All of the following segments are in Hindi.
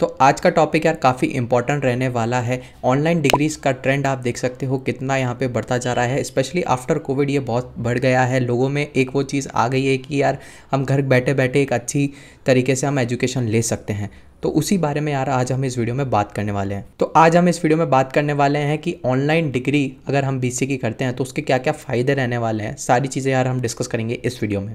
तो आज का टॉपिक यार काफ़ी इंपॉर्टेंट रहने वाला है ऑनलाइन डिग्रीज़ का ट्रेंड आप देख सकते हो कितना यहाँ पे बढ़ता जा रहा है स्पेशली आफ्टर कोविड ये बहुत बढ़ गया है लोगों में एक वो चीज़ आ गई है कि यार हम घर बैठे बैठे एक अच्छी तरीके से हम एजुकेशन ले सकते हैं तो उसी बारे में यार आज हम इस वीडियो में बात करने वाले हैं तो आज हम इस वीडियो में बात करने वाले हैं कि ऑनलाइन डिग्री अगर हम बीसी की करते हैं तो उसके क्या क्या फ़ायदे रहने वाले हैं सारी चीज़ें यार हम डिस्कस करेंगे इस वीडियो में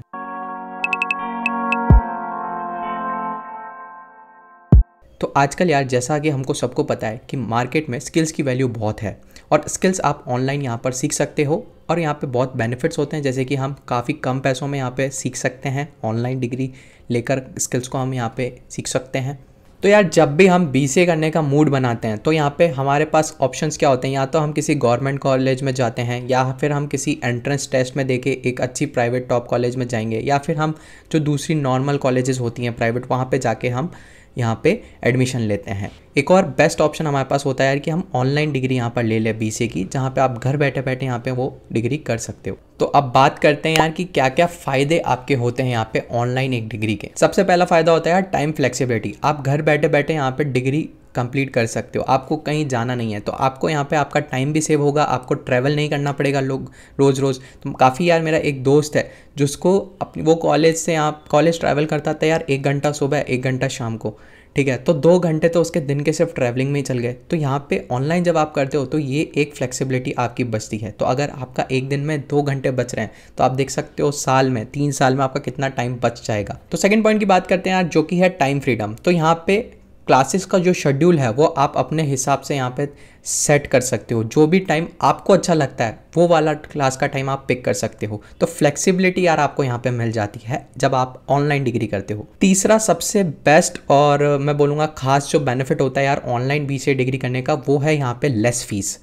तो आजकल यार जैसा कि हमको सबको पता है कि मार्केट में स्किल्स की वैल्यू बहुत है और स्किल्स आप ऑनलाइन यहाँ पर सीख सकते हो और यहाँ पे बहुत बेनिफिट्स होते हैं जैसे कि हम काफ़ी कम पैसों में यहाँ पे सीख सकते हैं ऑनलाइन डिग्री लेकर स्किल्स को हम यहाँ पे सीख सकते हैं तो यार जब भी हम बी करने का मूड बनाते हैं तो यहाँ पे हमारे पास ऑप्शंस क्या होते हैं या तो हम किसी गवर्नमेंट कॉलेज में जाते हैं या फिर हम किसी एंट्रेंस टेस्ट में देके एक अच्छी प्राइवेट टॉप कॉलेज में जाएंगे या फिर हम जो दूसरी नॉर्मल कॉलेजेस होती हैं प्राइवेट वहाँ पे जाके हम यहाँ पे एडमिशन लेते हैं एक और बेस्ट ऑप्शन हमारे पास होता है यार कि हम ऑनलाइन डिग्री यहाँ पर ले लें बी की जहाँ पे आप घर बैठे बैठे यहाँ पे वो डिग्री कर सकते हो तो अब बात करते हैं यार कि क्या क्या फ़ायदे आपके होते हैं यहाँ पे ऑनलाइन एक डिग्री के सबसे पहला फ़ायदा होता है यार टाइम फ्लेक्सिबिलिटी आप घर बैठे बैठे यहाँ पे डिग्री कंप्लीट कर सकते हो आपको कहीं जाना नहीं है तो आपको यहाँ पे आपका टाइम भी सेव होगा आपको ट्रैवल नहीं करना पड़ेगा लोग रोज़ रोज़ तो काफ़ी यार मेरा एक दोस्त है जिसको अपनी वो कॉलेज से आप कॉलेज ट्रैवल करता था यार एक घंटा सुबह एक घंटा शाम को ठीक है तो दो घंटे तो उसके दिन के सिर्फ ट्रैवलिंग में ही चल गए तो यहाँ पे ऑनलाइन जब आप करते हो तो ये एक फ्लेक्सिबिलिटी आपकी बचती है तो अगर आपका एक दिन में दो घंटे बच रहे हैं तो आप देख सकते हो साल में तीन साल में आपका कितना टाइम बच जाएगा तो सेकेंड पॉइंट की बात करते हैं यार जो कि है टाइम फ्रीडम तो यहाँ पे क्लासेस का जो शेड्यूल है वो आप अपने हिसाब से यहाँ पे सेट कर सकते हो जो भी टाइम आपको अच्छा लगता है वो वाला क्लास का टाइम आप पिक कर सकते हो तो फ्लेक्सिबिलिटी यार आपको यहाँ पे मिल जाती है जब आप ऑनलाइन डिग्री करते हो तीसरा सबसे बेस्ट और मैं बोलूँगा खास जो बेनिफिट होता है यार ऑनलाइन बी डिग्री करने का वो है यहाँ पर लेस फीस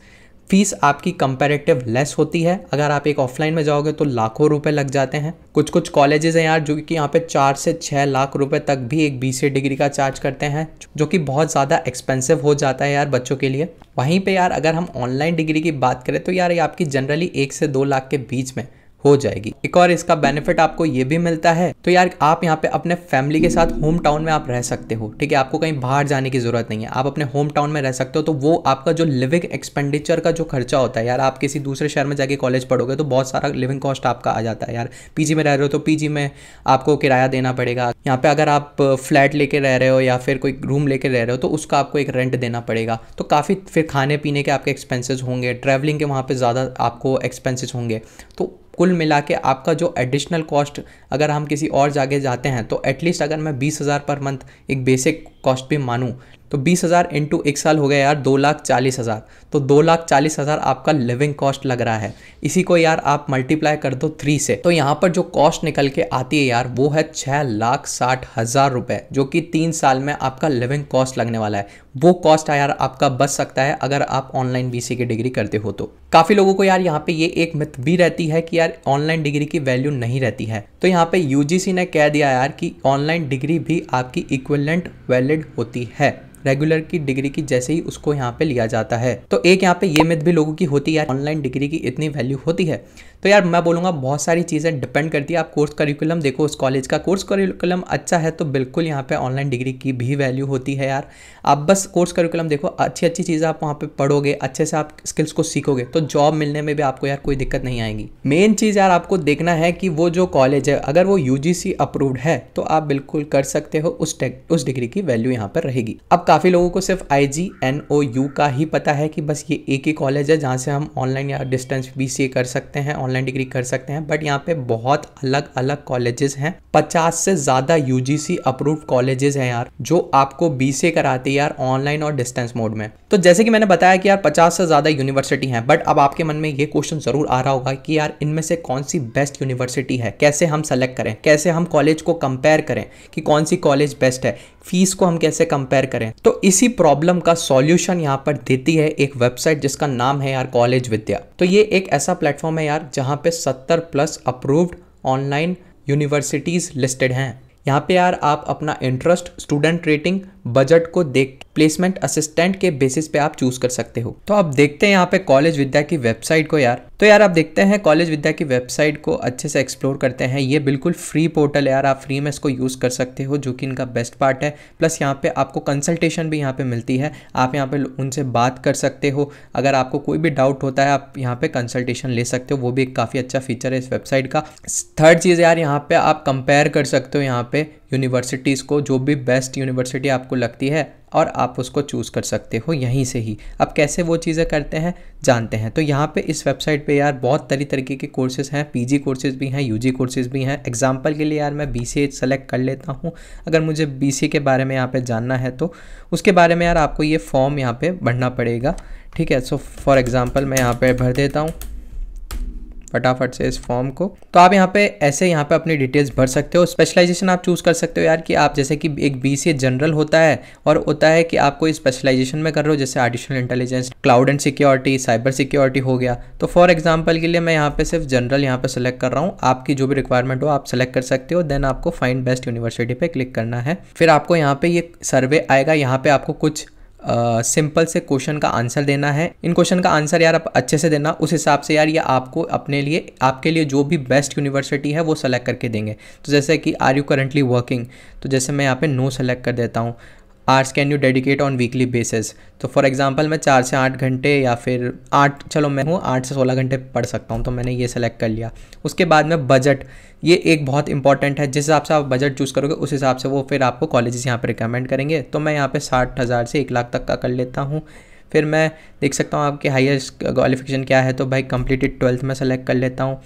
फीस आपकी कंपेरेटिव लेस होती है अगर आप एक ऑफलाइन में जाओगे तो लाखों रुपए लग जाते हैं कुछ कुछ कॉलेजेस हैं यार जो कि यहाँ पे चार से छः लाख रुपए तक भी एक बी डिग्री का चार्ज करते हैं जो कि बहुत ज़्यादा एक्सपेंसिव हो जाता है यार बच्चों के लिए वहीं पे यार अगर हम ऑनलाइन डिग्री की बात करें तो यार ये आपकी जनरली एक से दो लाख के बीच में हो जाएगी एक और इसका बेनिफिट आपको ये भी मिलता है तो यार आप यहाँ पे अपने फैमिली के साथ होम टाउन में आप रह सकते हो ठीक है आपको कहीं बाहर जाने की जरूरत नहीं है आप अपने होम टाउन में रह सकते हो तो वो आपका जो लिविंग एक्सपेंडिचर का जो खर्चा होता है यार आप किसी दूसरे शहर में जाके कॉलेज पढ़ोगे तो बहुत सारा लिविंग कॉस्ट आपका आ जाता है यार पीजी में रह रहे हो तो पीजी में आपको किराया देना पड़ेगा यहाँ पे अगर आप फ्लैट लेके रह रहे हो या फिर कोई रूम लेके रह रहे हो तो उसका आपको एक रेंट देना पड़ेगा तो काफ़ी फिर खाने पीने के आपके एक्सपेंसेस होंगे ट्रैवलिंग के वहाँ पे ज़्यादा आपको एक्सपेंसेस होंगे तो कुल मिला के आपका जो एडिशनल कॉस्ट अगर हम किसी और जगह जाते हैं तो एटलीस्ट अगर मैं बीस हज़ार पर मंथ एक बेसिक कॉस्ट भी मानूँ तो बीस हज़ार इंटू एक साल हो गया यार दो लाख चालीस हज़ार तो दो लाख चालीस हज़ार आपका लिविंग कॉस्ट लग रहा है इसी को यार आप मल्टीप्लाई कर दो थ्री से तो यहाँ पर जो कॉस्ट निकल के आती है यार वो है छः लाख साठ हज़ार रुपये जो कि तीन साल में आपका लिविंग कॉस्ट लगने वाला है वो कॉस्ट यार आपका बच सकता है अगर आप ऑनलाइन बीसी की डिग्री करते हो तो काफ़ी लोगों को यार यहाँ पे ये एक मिथ भी रहती है कि यार ऑनलाइन डिग्री की वैल्यू नहीं रहती है तो यहाँ पे यूजीसी ने कह दिया यार कि ऑनलाइन डिग्री भी आपकी इक्वलेंट वैलिड होती है रेगुलर की डिग्री की जैसे ही उसको यहाँ पे लिया जाता है तो एक यहाँ पे ये मिथ भी लोगों की होती है ऑनलाइन डिग्री की इतनी वैल्यू होती है तो यार मैं बोलूँगा बहुत सारी चीज़ें डिपेंड करती है आप कोर्स करिकुलम देखो उस कॉलेज का कोर्स करिकुलम अच्छा है तो बिल्कुल यहाँ पे ऑनलाइन डिग्री की भी वैल्यू होती है यार आप बस कोर्स करिकुलम देखो अच्छी अच्छी चीज़ें आप वहाँ पर पढ़ोगे अच्छे से आप स्किल्स को सीखोगे तो जॉब मिलने में भी आपको यार कोई दिक्कत नहीं आएगी मेन चीज़ यार आपको देखना है कि वो जो कॉलेज है अगर वो यू अप्रूव्ड है तो आप बिल्कुल कर सकते हो उस उस डिग्री की वैल्यू यहाँ पर रहेगी अब काफ़ी लोगों को सिर्फ आई जी एन ओ यू का ही पता है कि बस ये एक ही कॉलेज है जहाँ से हम ऑनलाइन या डिस्टेंस बी सी ए कर सकते हैं ऑनलाइन ऑनलाइन डिग्री कर सकते हैं बट यहाँ पे बहुत अलग अलग कॉलेजेस हैं पचास से ज़्यादा यू अप्रूव कॉलेजेस हैं यार जो आपको बी से कराते हैं यार ऑनलाइन और डिस्टेंस मोड में तो जैसे कि मैंने बताया कि यार पचास से ज़्यादा यूनिवर्सिटी हैं बट अब आपके मन में ये क्वेश्चन ज़रूर आ रहा होगा कि यार इनमें से कौन सी बेस्ट यूनिवर्सिटी है कैसे हम सेलेक्ट करें कैसे हम कॉलेज को कंपेयर करें कि कौन सी कॉलेज बेस्ट है फीस को हम कैसे कंपेयर करें तो इसी प्रॉब्लम का सॉल्यूशन यहाँ पर देती है एक वेबसाइट जिसका नाम है यार कॉलेज विद्या तो ये एक ऐसा प्लेटफॉर्म है यार जहाँ पे सत्तर plus approved online universities listed हैं यहाँ पे यार आप अपना इंटरेस्ट स्टूडेंट रेटिंग बजट को देख प्लेसमेंट असिस्टेंट के बेसिस पे आप चूज कर सकते हो तो आप देखते हैं यहाँ पे कॉलेज विद्या की वेबसाइट को यार तो यार आप देखते हैं कॉलेज विद्या की वेबसाइट को अच्छे से एक्सप्लोर करते हैं ये बिल्कुल फ्री पोर्टल है यार आप फ्री में इसको यूज़ कर सकते हो जो कि इनका बेस्ट पार्ट है प्लस यहाँ पे आपको कंसल्टेशन भी यहाँ पे मिलती है आप यहाँ पे उनसे बात कर सकते हो अगर आपको कोई भी डाउट होता है आप यहाँ पे कंसल्टेशन ले सकते हो वो भी एक काफ़ी अच्छा फीचर है इस वेबसाइट का थर्ड चीज़ यार यहाँ पे आप कंपेयर कर सकते हो यहाँ पे यूनिवर्सिटीज़ को जो भी बेस्ट यूनिवर्सिटी आपको लगती है और आप उसको चूज़ कर सकते हो यहीं से ही अब कैसे वो चीज़ें करते हैं जानते हैं तो यहाँ पे इस वेबसाइट पे यार बहुत तरी तरीके के कोर्सेज हैं पीजी कोर्सेज भी हैं यूजी कोर्सेज भी हैं एग्जांपल के लिए यार मैं बीसीए सेलेक्ट कर लेता हूँ अगर मुझे बीसीए के बारे में यहाँ पर जानना है तो उसके बारे में यार आपको ये फॉर्म यहाँ पर भरना पड़ेगा ठीक है सो फॉर एग्ज़ाम्पल मैं यहाँ पर भर देता हूँ फटाफट से इस फॉर्म को तो आप यहाँ पे ऐसे यहाँ पे अपनी डिटेल्स भर सकते हो स्पेशलाइजेशन आप चूज कर सकते हो यार कि आप जैसे कि एक बी जनरल होता है और होता है कि आप कोई स्पेशलाइजेशन में कर रहे हो जैसे artificial intelligence cloud and security cyber security हो गया तो फॉर एग्जाम्पल के लिए मैं यहाँ पे सिर्फ जनरल यहाँ पे सेलेक्ट कर रहा हूँ आपकी जो भी रिक्वायरमेंट हो आप सेलेक्ट कर सकते हो देन आपको फाइंड बेस्ट यूनिवर्सिटी पे क्लिक करना है फिर आपको यहाँ पे ये सर्वे आएगा यहाँ पे आपको कुछ सिंपल से क्वेश्चन का आंसर देना है इन क्वेश्चन का आंसर यार आप अच्छे से देना उस हिसाब से यार ये आपको अपने लिए आपके लिए जो भी बेस्ट यूनिवर्सिटी है वो सेलेक्ट करके देंगे तो जैसे कि आर यू करंटली वर्किंग तो जैसे मैं यहाँ पे नो सेलेक्ट कर देता हूँ arts can you dedicate on weekly basis तो फॉर एग्जांपल मैं चार से आठ घंटे या फिर आठ चलो मैं हूँ आठ से सोलह घंटे पढ़ सकता हूँ तो मैंने ये सेलेक्ट कर लिया उसके बाद में बजट ये एक बहुत इंपॉर्टेंट है जिस हिसाब से आप बजट चूज़ करोगे उस हिसाब से वो फिर आपको कॉलेज यहाँ पर रिकमेंड करेंगे तो मैं यहाँ पर साठ हज़ार से एक लाख तक का कर लेता हूँ फिर मैं देख सकता हूँ आपके हाइस्ट क्वालिफिकेशन क्या है तो भाई कंप्लीटेड ट्वेल्थ में सेलेक्ट कर लेता हूँ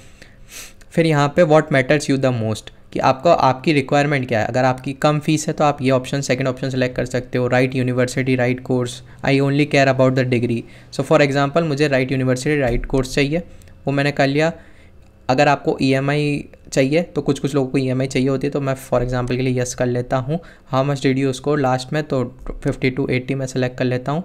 फिर यहाँ पे what matters you the most कि आपका आपकी रिक्वायरमेंट क्या है अगर आपकी कम फीस है तो आप ये ऑप्शन सेकंड ऑप्शन सेलेक्ट कर सकते हो right university right course I only care about the degree so for example मुझे राइट यूनिवर्सिटी राइट कोर्स चाहिए वो मैंने कर लिया अगर आपको ई e चाहिए तो कुछ कुछ लोगों को ई e चाहिए होती है तो मैं फॉर एग्जाम्पल के लिए यस कर लेता हूँ how much did you score last में तो फिफ्टी टू एट्टी में सेलेक्ट कर लेता हूँ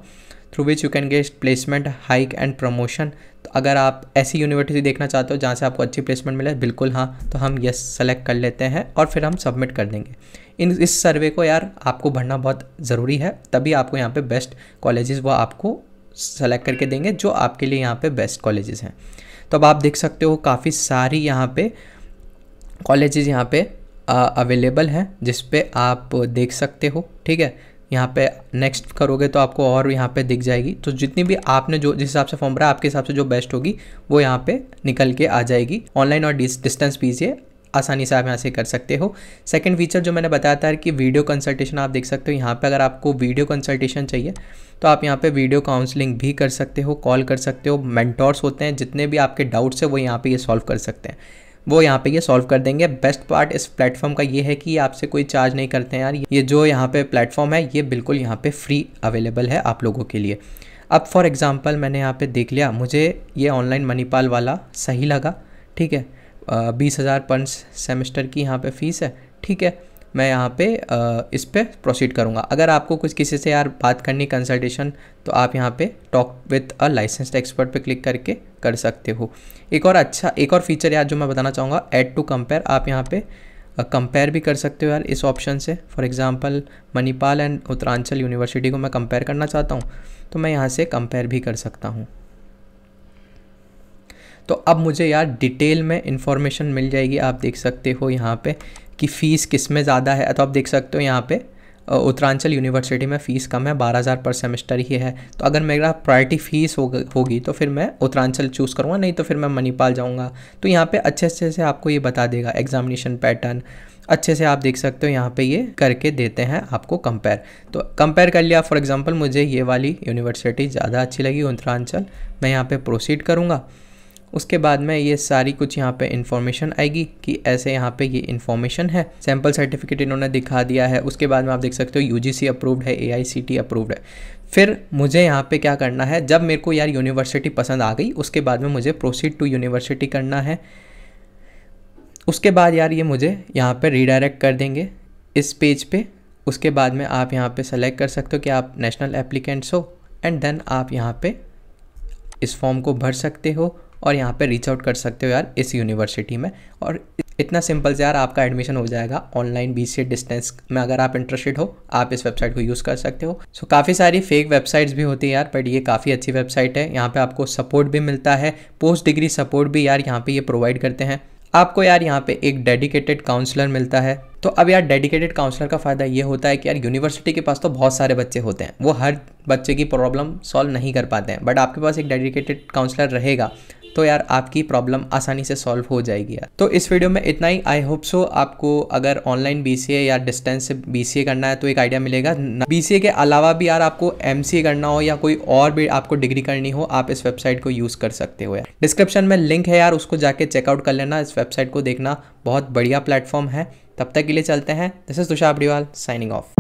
through which you can get placement hike and promotion तो अगर आप ऐसी यूनिवर्सिटी देखना चाहते हो जहाँ से आपको अच्छी प्लेसमेंट मिले बिल्कुल हाँ तो हम यस सेलेक्ट कर लेते हैं और फिर हम सबमिट कर देंगे इन इस सर्वे को यार आपको भरना बहुत ज़रूरी है तभी आपको यहाँ पे बेस्ट कॉलेजेस वो आपको सेलेक्ट करके देंगे जो आपके लिए यहाँ पे बेस्ट कॉलेजेस हैं तो अब आप देख सकते हो काफ़ी सारी यहाँ पे कॉलेजेस यहाँ पे अवेलेबल हैं जिस पे आप देख सकते हो ठीक है यहाँ पे नेक्स्ट करोगे तो आपको और यहाँ पे दिख जाएगी तो जितनी भी आपने जो जिस हिसाब से फॉर्म भरा आपके हिसाब से जो बेस्ट होगी वो यहाँ पे निकल के आ जाएगी ऑनलाइन और डिस्टेंस पीजिए आसानी से आप यहाँ से कर सकते हो सेकंड फीचर जो मैंने बताया था कि वीडियो कंसल्टेशन आप देख सकते हो यहाँ पे अगर आपको वीडियो कंसल्टेशन चाहिए तो आप यहाँ पे वीडियो काउंसलिंग भी कर सकते हो कॉल कर सकते हो मेंटोर्स होते हैं जितने भी आपके डाउट्स हैं वो यहाँ पे ये यह सॉल्व कर सकते हैं वो यहाँ पे ये सॉल्व कर देंगे बेस्ट पार्ट इस प्लेटफॉर्म का ये है कि आपसे कोई चार्ज नहीं करते हैं यार ये जो यहाँ पे प्लेटफॉर्म है ये बिल्कुल यहाँ पे फ्री अवेलेबल है आप लोगों के लिए अब फॉर एग्ज़ाम्पल मैंने यहाँ पे देख लिया मुझे ये ऑनलाइन मणिपाल वाला सही लगा ठीक है बीस हज़ार पर सेमेस्टर की यहाँ पर फ़ीस है ठीक है मैं यहाँ पे इस पर प्रोसीड करूँगा अगर आपको कुछ किसी से यार बात करनी कंसल्टेशन तो आप यहाँ पे talk with a licensed expert पे क्लिक करके कर सकते हो एक और अच्छा एक और फीचर यार जो मैं बताना चाहूँगा ऐड टू कंपेयर आप यहाँ पे कंपेयर भी कर सकते हो यार इस ऑप्शन से for example Manipal and Uttaranchal university को मैं कंपेयर करना चाहता हूँ तो मैं यहाँ से कंपेयर भी कर सकता हूँ तो अब मुझे यार डिटेल में इन्फॉर्मेशन मिल जाएगी आप देख सकते हो यहाँ पे कि फ़ीस किस में ज़्यादा है तो आप देख सकते हो यहाँ पे उत्तरांचल यूनिवर्सिटी में फ़ीस कम है बारह हज़ार पर सेमेस्टर ही है तो अगर मेरा प्रायरिटी फ़ीस होगी तो फिर मैं उत्तरांचल चूज़ करूँगा नहीं तो फिर मैं मणिपाल जाऊँगा तो यहाँ पे अच्छे अच्छे से आपको ये बता देगा एग्जामिनेशन पैटर्न अच्छे से आप देख सकते हो यहाँ पे ये करके देते हैं आपको कंपेयर तो कंपेयर कर लिया फॉर एग्जांपल मुझे ये वाली यूनिवर्सिटी ज़्यादा अच्छी लगी उत्तरांचल मैं यहाँ पे प्रोसीड करूँगा उसके बाद में ये सारी कुछ यहाँ पे इन्फॉर्मेशन आएगी कि ऐसे यहाँ पे ये इन्फॉर्मेशन है सैम्पल सर्टिफिकेट इन्होंने दिखा दिया है उसके बाद में आप देख सकते हो यूजीसी अप्रूव्ड है एआईसीटी अप्रूव्ड है फिर मुझे यहाँ पे क्या करना है जब मेरे को यार यूनिवर्सिटी पसंद आ गई उसके बाद में मुझे प्रोसीड टू यूनिवर्सिटी करना है उसके बाद यार ये मुझे यहाँ पर रिडायरेक्ट कर देंगे इस पेज पे उसके बाद में आप यहाँ पे सेलेक्ट कर सकते हो कि आप नेशनल एप्लीकेंट्स हो एंड देन आप यहाँ पे इस फॉर्म को भर सकते हो और यहाँ पर रीच आउट कर सकते हो यार इस यूनिवर्सिटी में और इतना सिंपल से यार आपका एडमिशन हो जाएगा ऑनलाइन बी सी डिस्टेंस में अगर आप इंटरेस्टेड हो आप इस वेबसाइट को यूज़ कर सकते हो सो so, काफ़ी सारी फेक वेबसाइट्स भी होती है यार बट ये काफ़ी अच्छी वेबसाइट है यहाँ पे आपको सपोर्ट भी मिलता है पोस्ट डिग्री सपोर्ट भी यार यहाँ पे ये प्रोवाइड करते हैं आपको यार यहाँ पे एक डेडिकेटेड काउंसलर मिलता है तो अब यार डेडिकेटेड काउंसलर का फ़ायदा ये होता है कि यार यूनिवर्सिटी के पास तो बहुत सारे बच्चे होते हैं वो हर बच्चे की प्रॉब्लम सॉल्व नहीं कर पाते हैं बट आपके पास एक डेडिकेटेड काउंसलर रहेगा तो यार आपकी प्रॉब्लम आसानी से सॉल्व हो जाएगी यार तो इस वीडियो में इतना ही आई होप सो आपको अगर ऑनलाइन बी या डिस्टेंस से बी करना है तो एक आइडिया मिलेगा बी के अलावा भी यार आपको एम करना हो या कोई और भी आपको डिग्री करनी हो आप इस वेबसाइट को यूज़ कर सकते हो यार डिस्क्रिप्शन में लिंक है यार उसको जाके चेकआउट कर लेना इस वेबसाइट को देखना बहुत बढ़िया प्लेटफॉर्म है तब तक के लिए चलते हैं this is Tusha Agrawal signing of